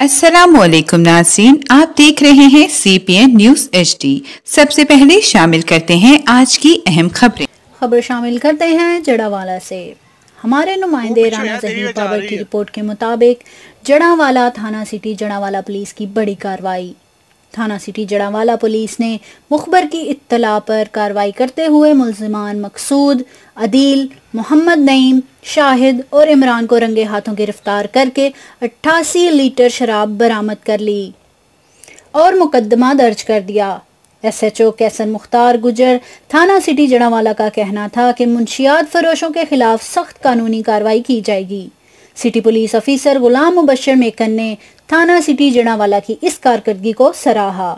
असलकुम नाजीन आप देख रहे हैं C P N news H D सबसे पहले शामिल करते हैं आज की अहम खबरें खबर शामिल करते हैं जड़ावाला से हमारे नुमाइंदे राना जहीर बाबर की रिपोर्ट के मुताबिक जड़ावाला थाना सिटी जड़ावाला पुलिस की बड़ी कार्रवाई थाना सिटी जड़ावाला पुलिस ने मुखबर की इत्तला पर कार्रवाई करते हुए मुलजमान मकसूद अदील मोहम्मद नईम शाहिद और इमरान को रंगे हाथों गिरफ्तार करके 88 लीटर शराब बरामद कर ली और मुकदमा दर्ज कर दिया एस एच ओ कैसन मुख्तार गुजर थाना सिटी जड़ावाला का कहना था कि मुंशियात फरोशों के खिलाफ सख्त कानूनी कार्रवाई की जाएगी city police officer Ghulam Mubashar Maken ने थाना सिटी जनावाला की इस कारकर्दगी को सराहा